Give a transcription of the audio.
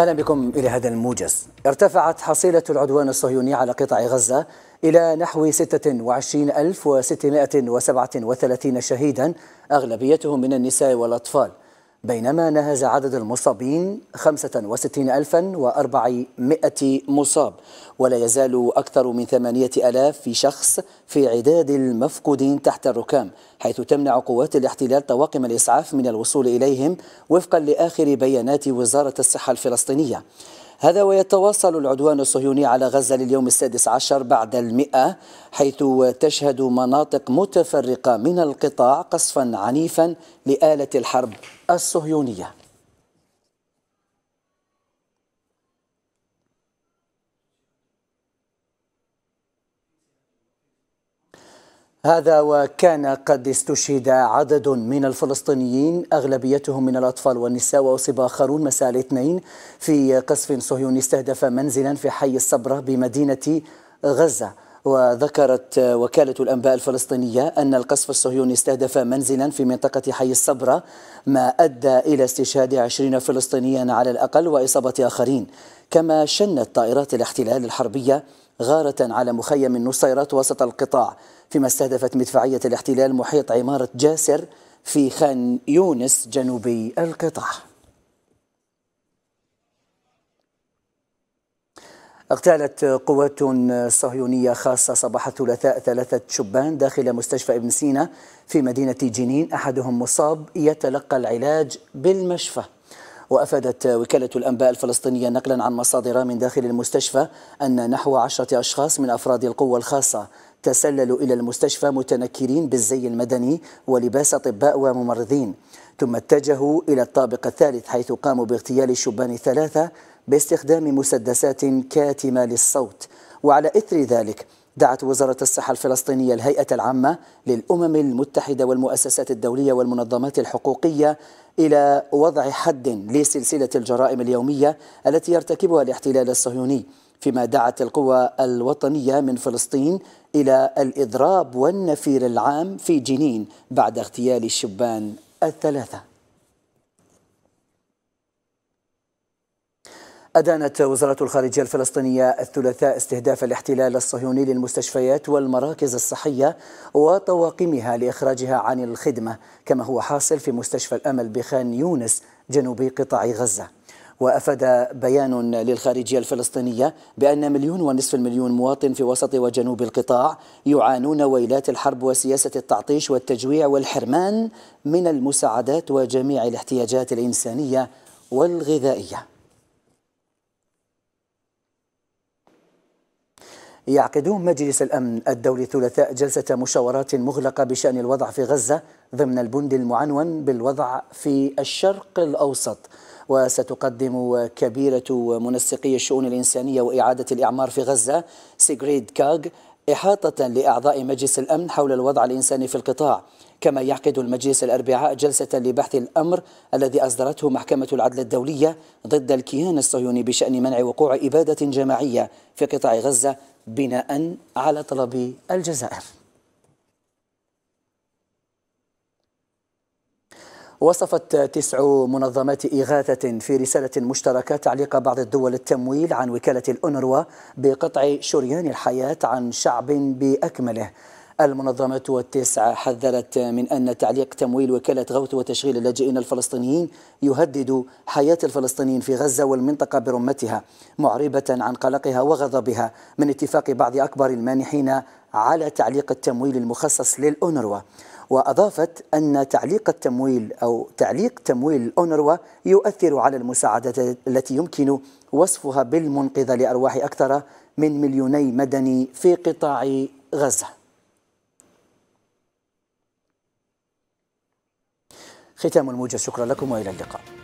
أهلا بكم إلى هذا الموجز ارتفعت حصيلة العدوان الصهيوني على قطاع غزة إلى نحو 26637 شهيدا أغلبيتهم من النساء والأطفال بينما نهز عدد المصابين 65400 مصاب ولا يزال أكثر من 8000 في شخص في عداد المفقودين تحت الركام حيث تمنع قوات الاحتلال طواقم الإسعاف من الوصول إليهم وفقا لآخر بيانات وزارة الصحة الفلسطينية هذا ويتواصل العدوان الصهيوني على غزة لليوم السادس عشر بعد المئة حيث تشهد مناطق متفرقة من القطاع قصفا عنيفا لآلة الحرب الصهيونية هذا وكان قد استشهد عدد من الفلسطينيين أغلبيتهم من الأطفال والنساء وأصيب آخرون مساء الاثنين في قصف صهيوني استهدف منزلا في حي الصبرة بمدينة غزة وذكرت وكالة الأنباء الفلسطينية أن القصف الصهيوني استهدف منزلا في منطقة حي الصبرة ما أدى إلى استشهاد عشرين فلسطينيا على الأقل وإصابة آخرين كما شنت طائرات الاحتلال الحربية غارة على مخيم النصيرات وسط القطاع فيما استهدفت مدفعية الاحتلال محيط عمارة جاسر في خان يونس جنوبي القطاع اغتالت قوات صهيونية خاصة صباح الثلاثاء ثلاثة شبان داخل مستشفى ابن سينا في مدينة جنين أحدهم مصاب يتلقى العلاج بالمشفى وأفادت وكالة الأنباء الفلسطينية نقلا عن مصادر من داخل المستشفى أن نحو عشرة أشخاص من أفراد القوة الخاصة تسللوا إلى المستشفى متنكرين بالزي المدني ولباس أطباء وممرضين ثم اتجهوا إلى الطابق الثالث حيث قاموا باغتيال الشبان الثلاثة باستخدام مسدسات كاتمة للصوت وعلى إثر ذلك دعت وزارة الصحة الفلسطينية الهيئة العامة للأمم المتحدة والمؤسسات الدولية والمنظمات الحقوقية إلى وضع حد لسلسلة الجرائم اليومية التي يرتكبها الاحتلال الصهيوني فيما دعت القوى الوطنية من فلسطين إلى الإضراب والنفير العام في جنين بعد اغتيال الشبان الثلاثة أدانت وزارة الخارجية الفلسطينية الثلاثاء استهداف الاحتلال الصهيوني للمستشفيات والمراكز الصحية وطواقمها لإخراجها عن الخدمة كما هو حاصل في مستشفى الأمل بخان يونس جنوب قطاع غزة وأفاد بيان للخارجية الفلسطينية بأن مليون ونصف المليون مواطن في وسط وجنوب القطاع يعانون ويلات الحرب وسياسة التعطيش والتجويع والحرمان من المساعدات وجميع الاحتياجات الإنسانية والغذائية يعقدون مجلس الأمن الدولي الثلاثاء جلسة مشاورات مغلقة بشأن الوضع في غزة ضمن البند المعنون بالوضع في الشرق الأوسط وستقدم كبيرة منسقي الشؤون الإنسانية وإعادة الإعمار في غزة سيغريد كاغ إحاطة لأعضاء مجلس الأمن حول الوضع الإنساني في القطاع كما يعقد المجلس الأربعاء جلسة لبحث الأمر الذي أصدرته محكمة العدل الدولية ضد الكيان الصهيوني بشأن منع وقوع إبادة جماعية في قطاع غزة بناء على طلب الجزائر وصفت تسع منظمات إغاثة في رسالة مشتركة تعليق بعض الدول التمويل عن وكالة الأونروا بقطع شريان الحياة عن شعب بأكمله المنظمات التسعة حذرت من أن تعليق تمويل وكالة غوث وتشغيل اللاجئين الفلسطينيين يهدد حياة الفلسطينيين في غزة والمنطقة برمتها معربة عن قلقها وغضبها من اتفاق بعض أكبر المانحين على تعليق التمويل المخصص للأونروا وأضافت أن تعليق التمويل أو تعليق تمويل الأونروا يؤثر على المساعدات التي يمكن وصفها بالمنقذة لأرواح أكثر من مليوني مدني في قطاع غزة ختام الموجة شكرا لكم وإلى اللقاء